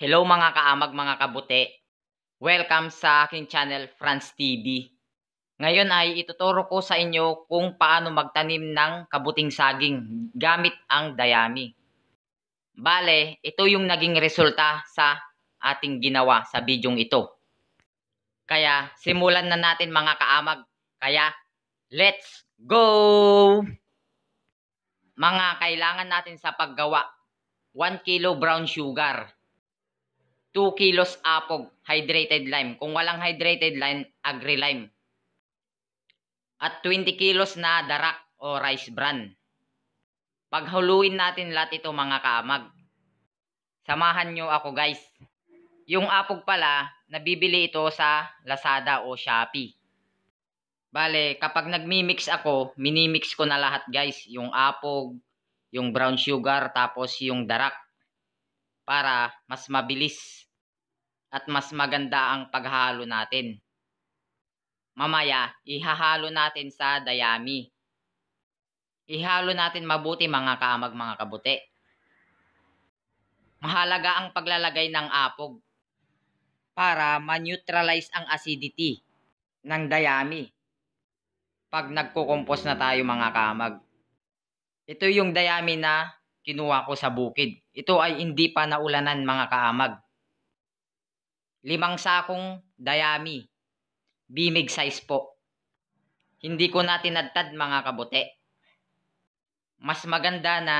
Hello mga kaamag, mga kabuti. Welcome sa aking channel, France TV. Ngayon ay ituturo ko sa inyo kung paano magtanim ng kabuting saging gamit ang dayami. Bale, ito yung naging resulta sa ating ginawa sa bidyong ito. Kaya simulan na natin mga kaamag. Kaya let's go! Mga kailangan natin sa paggawa, 1 kilo brown sugar, 2 kilos apog hydrated lime. Kung walang hydrated lime, agri lime. At 20 kilos na darak o rice bran. Paghuluin natin lahat ito mga kaamag. Samahan nyo ako guys. Yung apog pala, nabibili ito sa Lazada o Shopee. Bale, kapag nagmi-mix ako, minimix ko na lahat guys. Yung apog, yung brown sugar, tapos yung darak para mas mabilis at mas maganda ang paghalo natin. Mamaya, ihahalo natin sa dayami. Ihalo natin mabuti mga kamag mga kabuti. Mahalaga ang paglalagay ng apog para ma-neutralize ang acidity ng dayami pag nagkukumpos na tayo mga kamag. Ito yung dayami na kinuha ko sa bukid. Ito ay hindi pa naulanan mga kaamag. Limang sakong dayami. Bimig size po. Hindi ko na tinadtad mga kabute. Mas maganda na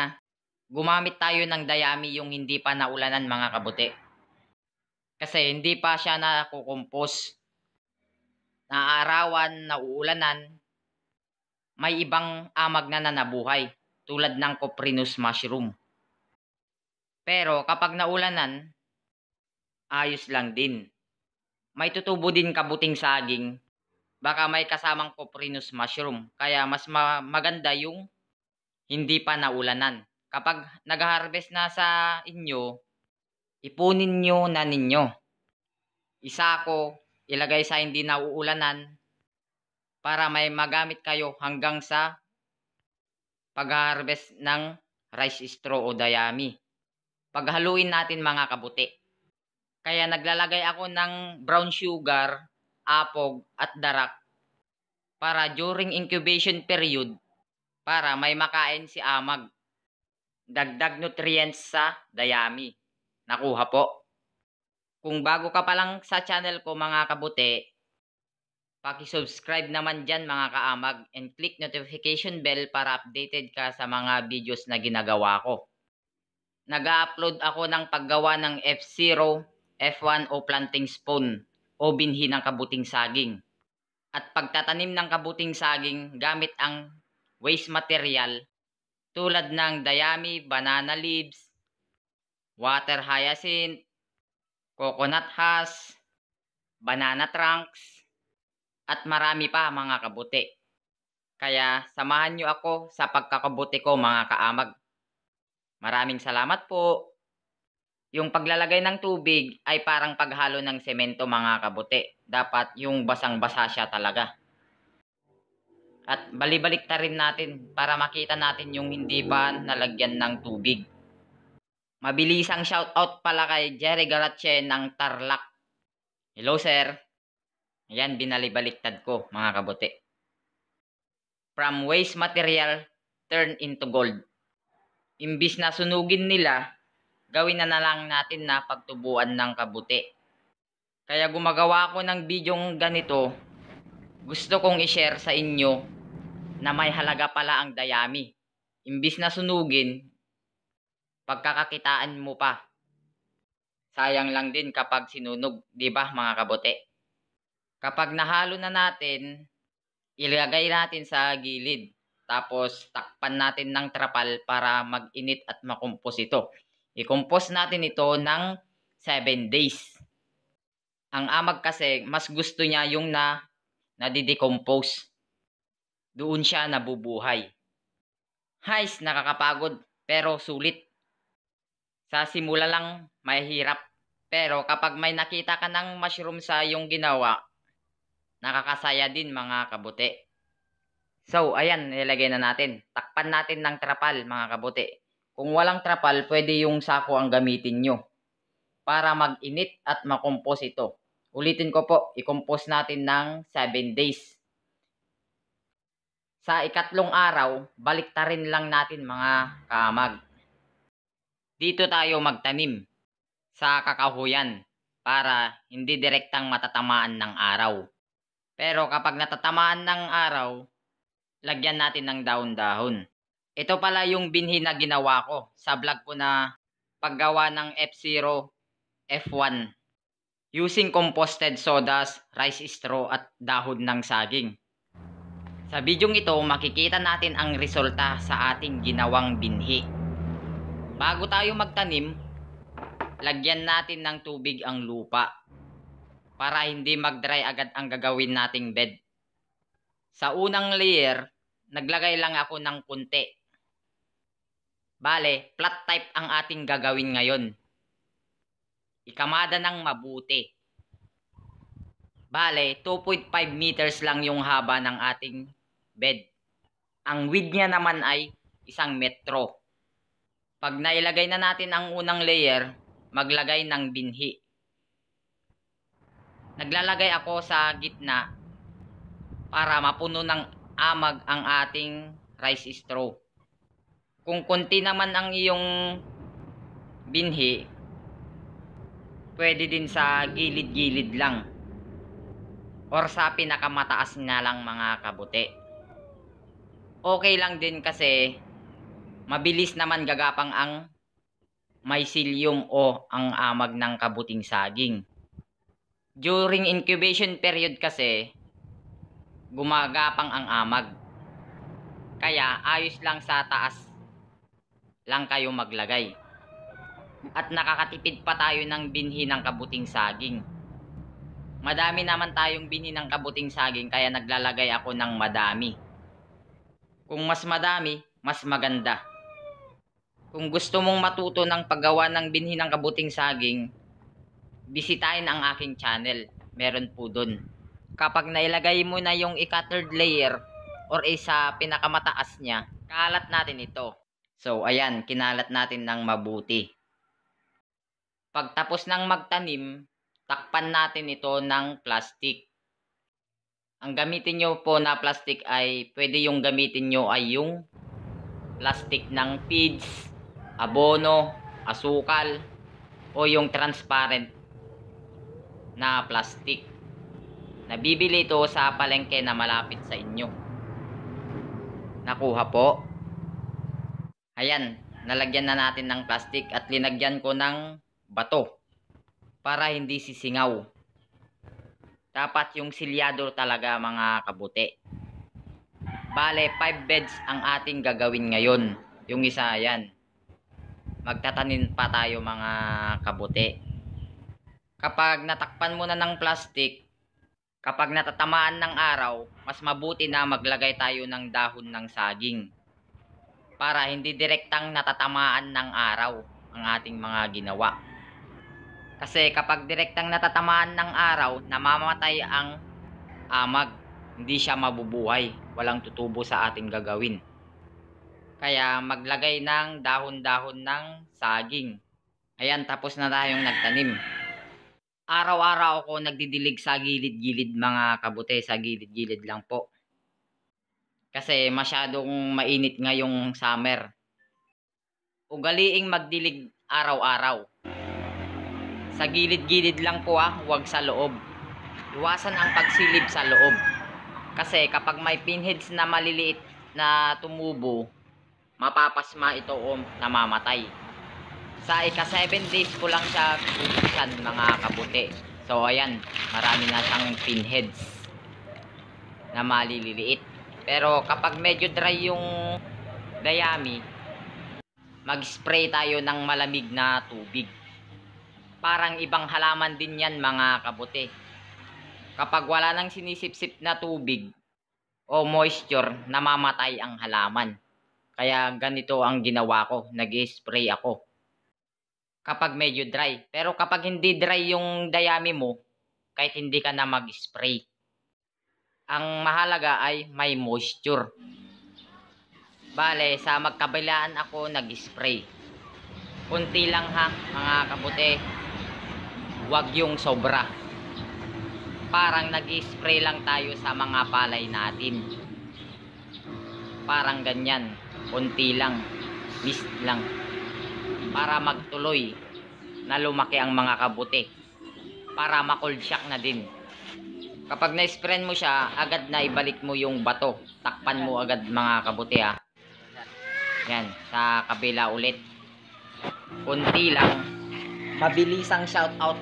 gumamit tayo ng dayami yung hindi pa naulanan mga kabute. Kasi hindi pa siya nakukumpos. Naarawan, nauulanan, may ibang amag na nanabuhay tulad ng coprinus mushroom. Pero kapag naulanan, ayos lang din. May tutubo din kabuting saging. Baka may kasamang coprinus mushroom. Kaya mas ma- maganda yung hindi pa naulanan. Kapag nag-harvest na sa inyo, ipunin nyo na ninyo. Isa ko, ilagay sa hindi nauulanan para may magamit kayo hanggang sa pag-harvest ng rice straw o dayami paghaluin natin mga kabuti. Kaya naglalagay ako ng brown sugar, apog at darak para during incubation period para may makain si amag. Dagdag nutrients sa dayami. Nakuha po. Kung bago ka pa lang sa channel ko mga kabuti, Paki-subscribe naman dyan mga kaamag and click notification bell para updated ka sa mga videos na ginagawa ko nag-upload ako ng paggawa ng F0, F1 o planting spoon o binhi ng kabuting saging. At pagtatanim ng kabuting saging gamit ang waste material tulad ng dayami, banana leaves, water hyacinth, coconut husk, banana trunks, at marami pa mga kabuti. Kaya samahan nyo ako sa pagkakabuti ko mga kaamag. Maraming salamat po. Yung paglalagay ng tubig ay parang paghalo ng semento mga kabuti. Dapat yung basang-basa siya talaga. At balibalik ta rin natin para makita natin yung hindi pa nalagyan ng tubig. Mabilisang shoutout pala kay Jerry Garache ng Tarlac. Hello sir. Ayan, binalibaliktad ko mga kabuti. From waste material, turn into gold imbis na sunugin nila, gawin na, na lang natin na pagtubuan ng kabuti. Kaya gumagawa ako ng bidyong ganito, gusto kong i-share sa inyo na may halaga pala ang dayami. Imbis na sunugin, pagkakakitaan mo pa. Sayang lang din kapag sinunog, 'di ba, mga kabote? Kapag nahalo na natin, ilagay natin sa gilid tapos takpan natin ng trapal para mag-init at makumpos ito. i compost natin ito ng 7 days. Ang amag kasi mas gusto niya yung na nadidecompose. Doon siya nabubuhay. Hais, nakakapagod pero sulit. Sa simula lang mahirap. Pero kapag may nakita ka ng mushroom sa iyong ginawa, nakakasaya din mga kabuti. So, ayan, nilagay na natin. Takpan natin ng trapal, mga kabuti. Kung walang trapal, pwede yung sako ang gamitin nyo para mag-init at makompose ito. Ulitin ko po, i-compose natin ng 7 days. Sa ikatlong araw, baliktarin lang natin mga kamag. Dito tayo magtanim sa kakahuyan para hindi direktang matatamaan ng araw. Pero kapag natatamaan ng araw, lagyan natin ng dahon-dahon. Ito pala yung binhi na ginawa ko sa vlog ko na paggawa ng F0, F1 using composted sodas, rice straw at dahon ng saging. Sa bidyong ito, makikita natin ang resulta sa ating ginawang binhi. Bago tayo magtanim, lagyan natin ng tubig ang lupa para hindi mag-dry agad ang gagawin nating bed. Sa unang layer, naglagay lang ako ng kunti. Bale, flat type ang ating gagawin ngayon. Ikamada ng mabuti. Bale, 2.5 meters lang yung haba ng ating bed. Ang width niya naman ay isang metro. Pag nailagay na natin ang unang layer, maglagay ng binhi. Naglalagay ako sa gitna para mapuno ng amag ang ating rice straw. Kung konti naman ang iyong binhi, pwede din sa gilid-gilid lang or sa pinakamataas na lang mga kabuti. Okay lang din kasi mabilis naman gagapang ang mycelium o ang amag ng kabuting saging. During incubation period kasi, gumagapang ang amag. Kaya ayos lang sa taas lang kayo maglagay. At nakakatipid pa tayo ng binhi ng kabuting saging. Madami naman tayong binhi ng kabuting saging kaya naglalagay ako ng madami. Kung mas madami, mas maganda. Kung gusto mong matuto ng paggawa ng binhi ng kabuting saging, bisitahin ang aking channel. Meron po doon kapag nailagay mo na yung ika-third layer or isa eh, pinakamataas niya, kalat natin ito. So, ayan, kinalat natin ng mabuti. Pagtapos ng magtanim, takpan natin ito ng plastic. Ang gamitin nyo po na plastic ay, pwede yung gamitin nyo ay yung plastic ng feeds, abono, asukal, o yung transparent na plastic. Nabibili ito sa palengke na malapit sa inyo. Nakuha po. Ayan, nalagyan na natin ng plastic at linagyan ko ng bato para hindi sisingaw. Dapat yung silyado talaga mga kabuti. Bale, 5 beds ang ating gagawin ngayon. Yung isa, ayan. Magtatanim pa tayo mga kabuti. Kapag natakpan mo na ng plastic, Kapag natatamaan ng araw, mas mabuti na maglagay tayo ng dahon ng saging para hindi direktang natatamaan ng araw ang ating mga ginawa. Kasi kapag direktang natatamaan ng araw, namamatay ang amag. Hindi siya mabubuhay, walang tutubo sa ating gagawin. Kaya maglagay ng dahon-dahon ng saging. Ayan, tapos na tayong nagtanim. Araw-araw ko nagdidilig sa gilid-gilid mga kabute, sa gilid-gilid lang po. Kasi masyadong mainit ngayong summer. Ugaliing magdilig araw-araw. Sa gilid-gilid lang po ah, huwag sa loob. Iwasan ang pagsilib sa loob. Kasi kapag may pinheads na maliliit na tumubo, mapapasma ito o namamatay sa ika 7 days ko lang siya pupusan mga kabuti so ayan marami na siyang pinheads na malililiit pero kapag medyo dry yung dayami mag spray tayo ng malamig na tubig parang ibang halaman din yan mga kabuti kapag wala nang sinisipsip na tubig o moisture namamatay ang halaman kaya ganito ang ginawa ko nag-spray ako kapag medyo dry. Pero kapag hindi dry yung dayami mo, kahit hindi ka na mag-spray. Ang mahalaga ay may moisture. Bale, sa magkabilaan ako nag-spray. Kunti lang ha, mga kabuti. Huwag yung sobra. Parang nag-spray lang tayo sa mga palay natin. Parang ganyan. Kunti lang. Mist lang para magtuloy na lumaki ang mga kabuti para shock na din kapag na-sprain mo siya agad na ibalik mo yung bato takpan mo agad mga kabuti ha ah. yan sa kabila ulit kunti lang mabilisang shout out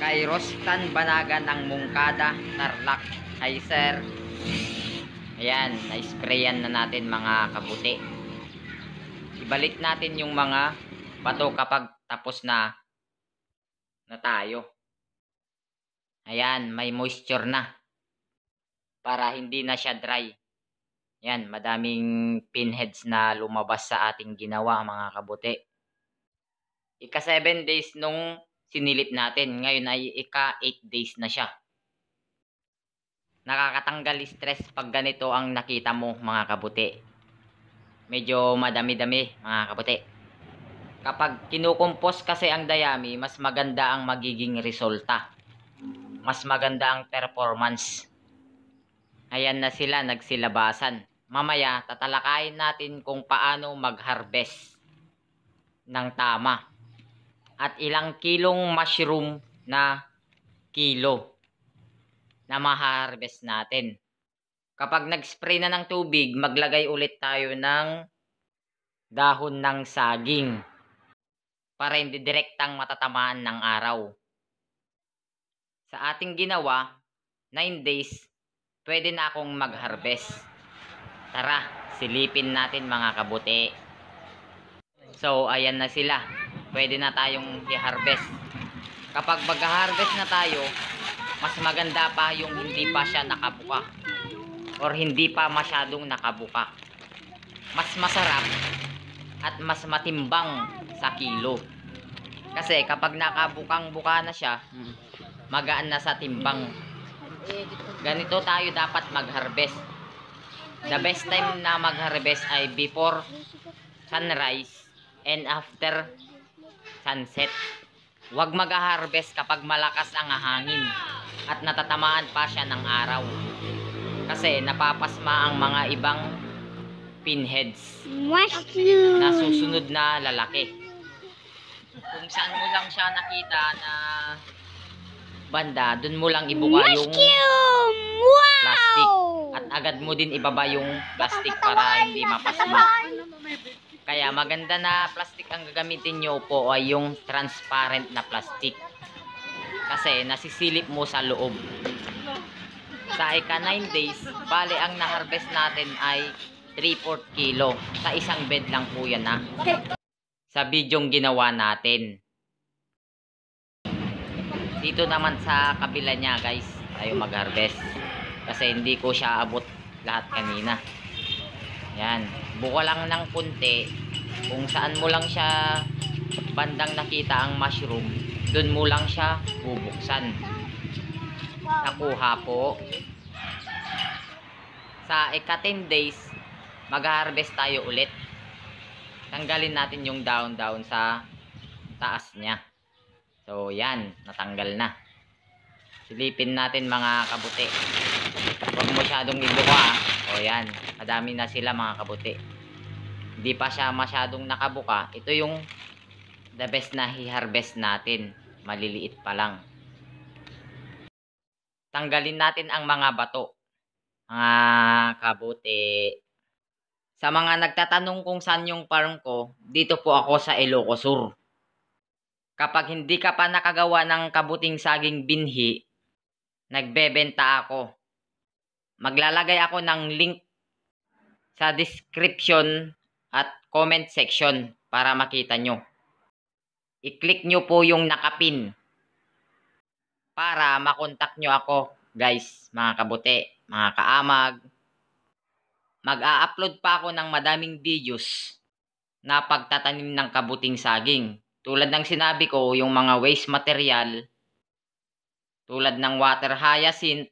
kay Rostan Banaga ng Mungkada Tarlac hi sir ayan na-sprayan na natin mga kabuti balik natin yung mga pato kapag tapos na na tayo. Ayan, may moisture na. Para hindi na siya dry. Ayan, madaming pinheads na lumabas sa ating ginawa mga kabuti. Ika 7 days nung sinilip natin. Ngayon ay ika 8 days na siya. Nakakatanggal stress pag ganito ang nakita mo mga kabuti medyo madami-dami mga kaputi. Kapag kinukumpos kasi ang dayami, mas maganda ang magiging resulta. Mas maganda ang performance. Ayan na sila nagsilabasan. Mamaya, tatalakayin natin kung paano mag-harvest ng tama. At ilang kilong mushroom na kilo na ma-harvest natin. Kapag nag-spray na ng tubig, maglagay ulit tayo ng dahon ng saging para hindi direktang matatamaan ng araw. Sa ating ginawa, 9 days, pwede na akong mag-harvest. Tara, silipin natin mga kabuti. So, ayan na sila. Pwede na tayong i-harvest. Kapag mag-harvest na tayo, mas maganda pa yung hindi pa siya nakabuka or hindi pa masyadong nakabuka. Mas masarap at mas matimbang sa kilo. Kasi kapag nakabukang-buka na siya, magaan na sa timbang. Ganito tayo dapat mag-harvest. The best time na mag-harvest ay before sunrise and after sunset. Huwag mag-harvest kapag malakas ang hangin at natatamaan pa siya ng araw. Kasi napapasma ang mga ibang pinheads. Mushroom. Na susunod na lalaki. Kung saan mo lang siya nakita na banda, dun mo lang ibuka yung wow! plastic. At agad mo din ibaba yung plastic para hindi mapasma. Kaya maganda na plastic ang gagamitin nyo po ay yung transparent na plastic. Kasi nasisilip mo sa loob sa ika 9 days, bali ang na-harvest natin ay 3-4 kilo. Sa isang bed lang po yan ha. Sa bidyong ginawa natin. Dito naman sa kabila niya guys, tayo mag-harvest. Kasi hindi ko siya abot lahat kanina. Yan. Buko lang ng kunti. Kung saan mo lang siya bandang nakita ang mushroom, dun mo lang siya bubuksan. Nakuha po sa ika-10 days mag-harvest tayo ulit tanggalin natin yung down down sa taas niya so yan natanggal na silipin natin mga kabuti huwag masyadong ibuka ah. o yan madami na sila mga kabuti hindi pa siya masyadong nakabuka ito yung the best na hi-harvest natin maliliit pa lang tanggalin natin ang mga bato mga kabuti. Sa mga nagtatanong kung saan yung farm ko, dito po ako sa Ilocos Sur. Kapag hindi ka pa nakagawa ng kabuting saging binhi, nagbebenta ako. Maglalagay ako ng link sa description at comment section para makita nyo. I-click nyo po yung nakapin para makontak nyo ako guys mga kabuti mga kaamag. Mag-a-upload pa ako ng madaming videos na pagtatanim ng kabuting saging. Tulad ng sinabi ko, yung mga waste material, tulad ng water hyacinth,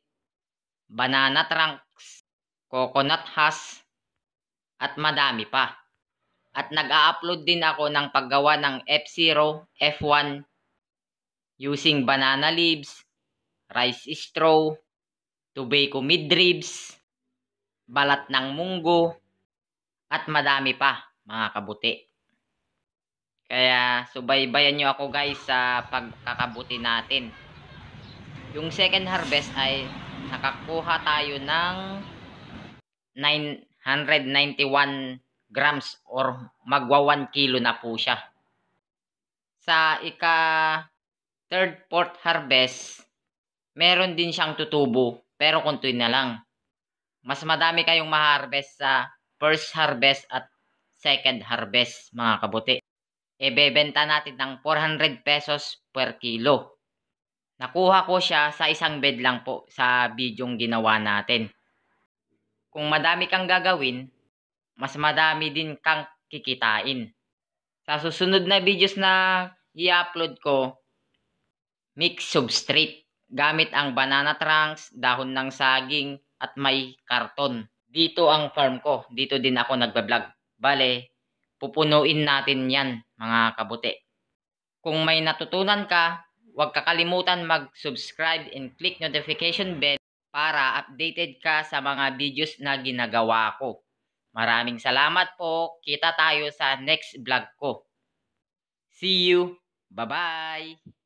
banana trunks, coconut husk, at madami pa. At nag-a-upload din ako ng paggawa ng F0, F1, using banana leaves, rice straw, tobacco midribs, balat ng munggo, at madami pa mga kabuti. Kaya subaybayan nyo ako guys sa pagkakabuti natin. Yung second harvest ay nakakuha tayo ng 991 grams or magwa 1 kilo na po siya. Sa ika third fourth harvest, meron din siyang tutubo pero kunti na lang. Mas madami kayong ma-harvest sa first harvest at second harvest, mga kabuti. Ibebenta natin ng 400 pesos per kilo. Nakuha ko siya sa isang bed lang po sa bidyong ginawa natin. Kung madami kang gagawin, mas madami din kang kikitain. Sa susunod na videos na i-upload ko, mix substrate gamit ang banana trunks, dahon ng saging, at may karton. Dito ang farm ko. Dito din ako nagbablog. Bale, pupunuin natin yan mga kabuti. Kung may natutunan ka, huwag kakalimutan mag-subscribe and click notification bell para updated ka sa mga videos na ginagawa ko. Maraming salamat po. Kita tayo sa next vlog ko. See you. Bye-bye.